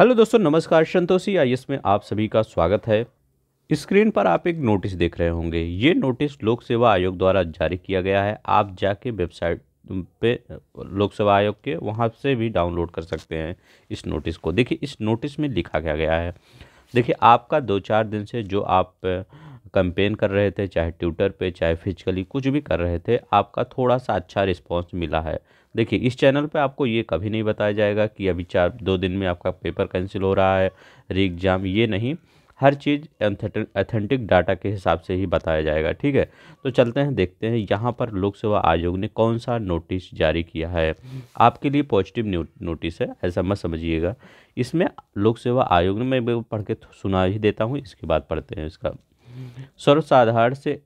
Hello दोस्तों नमस्कार संतोषी आई में आप सभी का स्वागत है स्क्रीन पर आप एक नोटिस देख रहे होंगे ये नोटिस लोक सेवा आयोग द्वारा जारी किया गया है आप जाके वेबसाइट पे लोक सेवा आयोग के वहाँ से भी डाउनलोड कर सकते हैं इस नोटिस को देखिए इस नोटिस में लिखा क्या गया है देखिए आपका दो चार दिन से जो आप कंपेन कर रहे थे चाहे ट्विटर पे चाहे फिजिकली कुछ भी कर रहे थे आपका थोड़ा सा अच्छा रिस्पॉन्स मिला है देखिए इस चैनल पे आपको ये कभी नहीं बताया जाएगा कि अभी चार दो दिन में आपका पेपर कैंसिल हो रहा है री एग्ज़ाम ये नहीं हर चीज़ एथेंटिक डाटा के हिसाब से ही बताया जाएगा ठीक है तो चलते हैं देखते हैं यहाँ पर लोक सेवा आयोग ने कौन सा नोटिस जारी किया है आपके लिए पॉजिटिव नोटिस है ऐसा मत समझिएगा इसमें लोक सेवा आयोग ने मैं पढ़ के सुना ही देता हूँ इसके बाद पढ़ते हैं इसका सर्वसाधारण से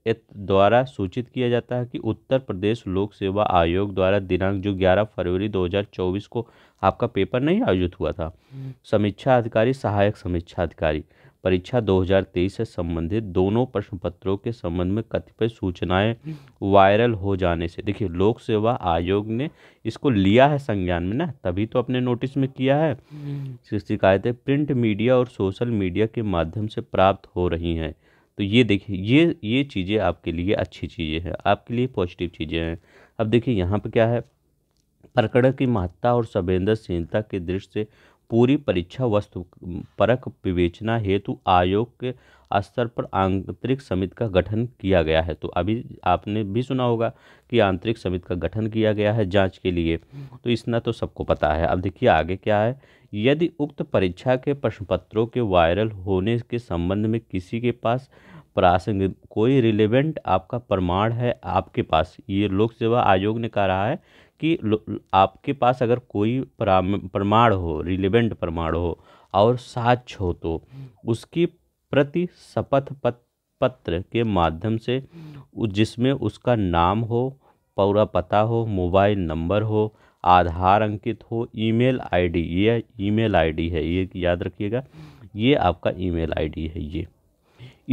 द्वारा सूचित किया जाता है कि उत्तर प्रदेश लोक सेवा आयोग द्वारा दिनांक जो 11 फरवरी 2024 को आपका पेपर नहीं आयोजित हुआ था हम्म। समीक्षा अधिकारी सहायक समीक्षा अधिकारी परीक्षा 2023 से संबंधित दोनों प्रश्न पत्रों के संबंध में कतिपय सूचनाएं हम्म। वायरल हो जाने से देखिए लोक सेवा आयोग ने इसको लिया है संज्ञान में ना तभी तो अपने नोटिस में किया है हम्म। शिकायतें प्रिंट मीडिया और सोशल मीडिया के माध्यम से प्राप्त हो रही हैं तो ये देखिए ये ये चीज़ें आपके लिए अच्छी चीज़ें हैं आपके लिए पॉजिटिव चीज़ें हैं अब देखिए यहाँ पर क्या है प्रकरण की महत्ता और संवेदनशीलता के दृष्टि से पूरी परीक्षा वस्तु परक विवेचना हेतु आयोग के स्तर पर आंतरिक समिति का गठन किया गया है तो अभी आपने भी सुना होगा कि आंतरिक समिति का गठन किया गया है जांच के लिए तो इतना तो सबको पता है अब देखिए आगे क्या है यदि उक्त परीक्षा के प्रश्नपत्रों के वायरल होने के संबंध में किसी के पास प्रासंगिक कोई रिलेवेंट आपका प्रमाण है आपके पास ये लोक सेवा आयोग ने कहा रहा है कि आपके पास अगर कोई प्रमाण हो रिलेवेंट प्रमाण हो और साक्ष हो तो उसकी प्रति शपथ पत्र के माध्यम से जिसमें उसका नाम हो पूरा पता हो मोबाइल नंबर हो आधार अंकित हो ईमेल आईडी ये ईमेल आईडी है ये याद रखिएगा ये आपका ईमेल आईडी है ये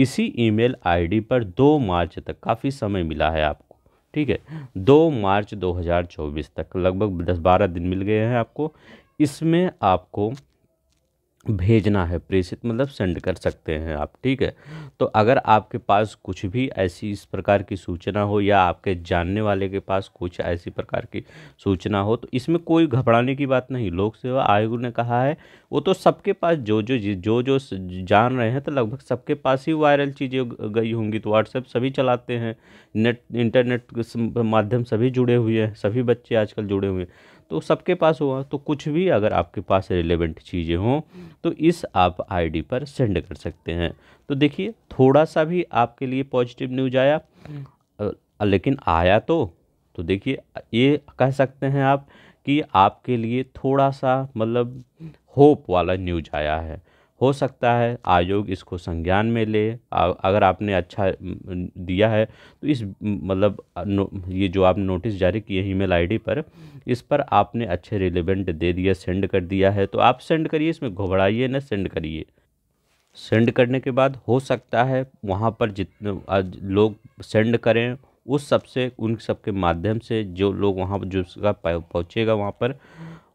इसी ईमेल आईडी पर दो मार्च तक काफ़ी समय मिला है आपको ठीक है दो मार्च 2024 तक लगभग दस बारह दिन मिल गए हैं आपको इसमें आपको भेजना है प्रेषित मतलब सेंड कर सकते हैं आप ठीक है तो अगर आपके पास कुछ भी ऐसी इस प्रकार की सूचना हो या आपके जानने वाले के पास कुछ ऐसी प्रकार की सूचना हो तो इसमें कोई घबराने की बात नहीं लोक सेवा आयोग ने कहा है वो तो सबके पास जो जो जो जो जान रहे हैं तो लगभग सबके पास ही वायरल चीज़ें गई होंगी तो व्हाट्सएप सभी चलाते हैं नेट इंटरनेट माध्यम सभी जुड़े हुए हैं सभी बच्चे आजकल जुड़े हुए हैं तो सबके पास हुआ तो कुछ भी अगर आपके पास रिलेवेंट चीज़ें हों तो इस आप आईडी पर सेंड कर सकते हैं तो देखिए थोड़ा सा भी आपके लिए पॉजिटिव न्यूज आया हम्म। लेकिन आया तो तो देखिए ये कह सकते हैं आप कि आपके लिए थोड़ा सा मतलब होप हम्म। वाला न्यूज आया है हो सकता है आयोग इसको संज्ञान में ले अगर आपने अच्छा दिया है तो इस मतलब ये जो आप नोटिस जारी किए ईमेल आईडी पर इस पर आपने अच्छे रिलेवेंट दे दिया सेंड कर दिया है तो आप सेंड करिए इसमें घबराइए ना सेंड करिए सेंड करने के बाद हो सकता है वहाँ पर जितने लोग सेंड करें उस सबसे उन सब के माध्यम से जो लोग वहाँ पर जिसका पहुँचेगा वहाँ पर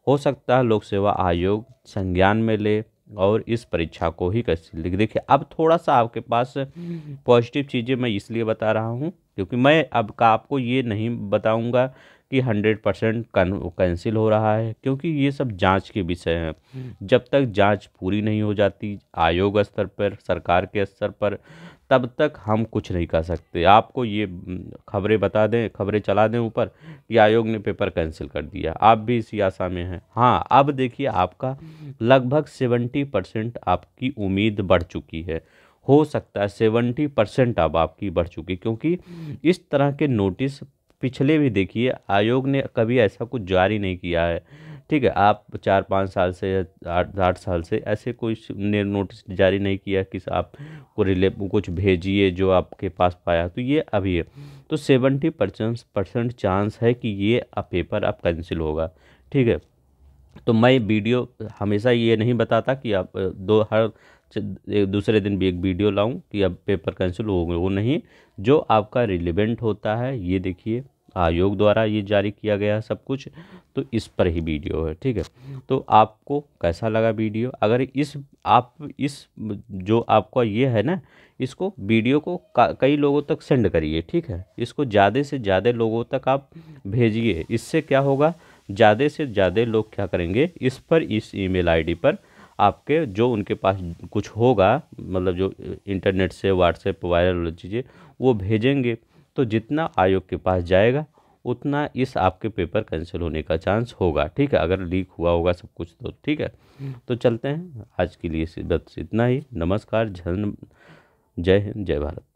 हो सकता है लोक सेवा आयोग संज्ञान में ले और इस परीक्षा को ही कैसे लिख देखिए अब थोड़ा सा आपके पास हम्म। पॉजिटिव चीज़ें मैं इसलिए बता रहा हूँ क्योंकि मैं अब का आपको ये नहीं बताऊँगा कि हंड्रेड परसेंट कैंसिल हो रहा है क्योंकि ये सब जांच के विषय हैं हम्म। जब तक जांच पूरी नहीं हो जाती आयोग स्तर पर सरकार के स्तर पर तब तक हम कुछ नहीं कर सकते आपको ये हम्म, खबरें बता दें खबरें चला दें ऊपर कि आयोग ने पेपर कैंसिल कर दिया आप भी इसी आशा में हैं हाँ अब देखिए आपका लगभग सेवेंटी परसेंट आपकी उम्मीद बढ़ चुकी है हो सकता है सेवेंटी परसेंट अब आपकी बढ़ चुकी क्योंकि हम्म। इस तरह के नोटिस पिछले भी देखिए आयोग ने कभी ऐसा कुछ जारी नहीं किया है ठीक है आप चार पाँच साल से या आठ आठ साल से ऐसे कोई ने नोटिस जारी नहीं किया कि आप को रिले कुछ भेजिए जो आपके पास पाया तो ये अभी है तो सेवेंटी परसेंट परसेंट चांस है कि ये पेपर अब कैंसिल होगा ठीक है तो मैं वीडियो हमेशा ये नहीं बताता कि आप दो हर दूसरे दिन भी एक वीडियो लाऊं कि अब पेपर कैंसिल हो गए वो नहीं जो आपका रिलेवेंट होता है ये देखिए आयोग द्वारा ये जारी किया गया है सब कुछ तो इस पर ही वीडियो है ठीक है तो आपको कैसा लगा वीडियो अगर इस आप इस जो आपका ये है ना इसको वीडियो को कई लोगों तक सेंड करिए ठीक है इसको ज़्यादा से ज़्यादा लोगों तक आप भेजिए इससे क्या होगा ज़्यादा से ज़्यादा लोग क्या करेंगे इस पर इस ईमेल आईडी पर आपके जो उनके पास कुछ होगा मतलब जो इंटरनेट से व्हाट्सएप वायरल चीज़ें वो भेजेंगे तो जितना आयोग के पास जाएगा उतना इस आपके पेपर कैंसिल होने का चांस होगा ठीक है अगर लीक हुआ होगा सब कुछ तो ठीक है हम्म। तो चलते हैं आज के लिए बस इतना ही नमस्कार जन जय हिंद जय भारत